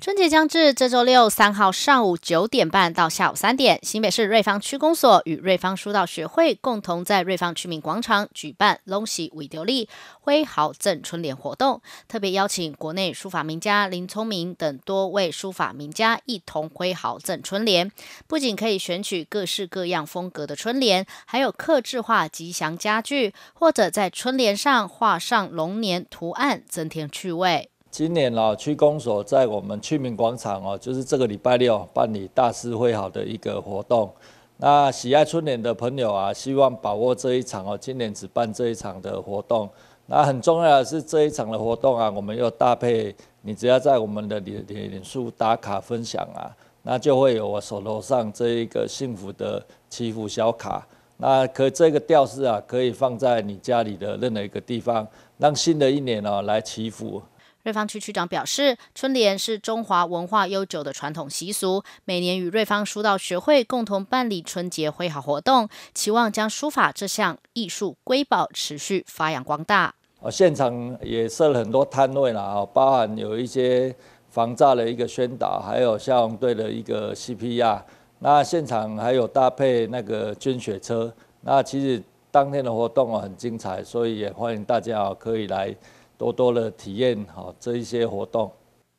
春节将至，这周六三号上午九点半到下午三点，新北市瑞芳区公所与瑞芳书道学会共同在瑞芳区民广场举办龙喜舞丢利挥毫赠春联活动，特别邀请国内书法名家林聪明等多位书法名家一同挥毫赠春联。不仅可以选取各式各样风格的春联，还有刻制画吉祥家具，或者在春联上画上龙年图案，增添趣味。今年哦，区公所在我们区民广场哦，就是这个礼拜六办理大师会好的一个活动。那喜爱春联的朋友啊，希望把握这一场哦，今年只办这一场的活动。那很重要的是这一场的活动啊，我们又搭配你只要在我们的脸脸书打卡分享啊，那就会有我手头上这一个幸福的祈福小卡。那可这个吊饰啊，可以放在你家里的任何一个地方，让新的一年哦来祈福。瑞芳区区长表示，春联是中华文化悠久的传统习俗，每年与瑞芳书道学会共同办理春节挥毫活动，期望将书法这项艺术瑰宝持续发扬光大。哦，现场也设了很多摊位啦，啊，包含有一些防诈的一个宣导，还有消防队的一个 C P R，那现场还有搭配那个捐血车。那其实当天的活动啊很精彩，所以也欢迎大家可以来。多多的体验好这一些活动。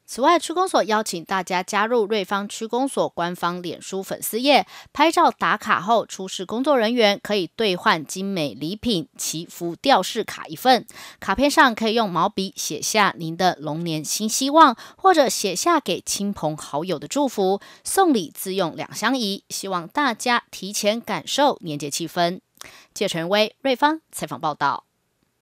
此外，区公所邀请大家加入瑞芳区公所官方脸书粉丝页，拍照打卡后出示工作人员，可以兑换精美礼品祈福吊饰卡一份。卡片上可以用毛笔写下您的龙年新希望，或者写下给亲朋好友的祝福，送礼自用两相宜。希望大家提前感受年节气氛。谢晨威，瑞芳采访报道。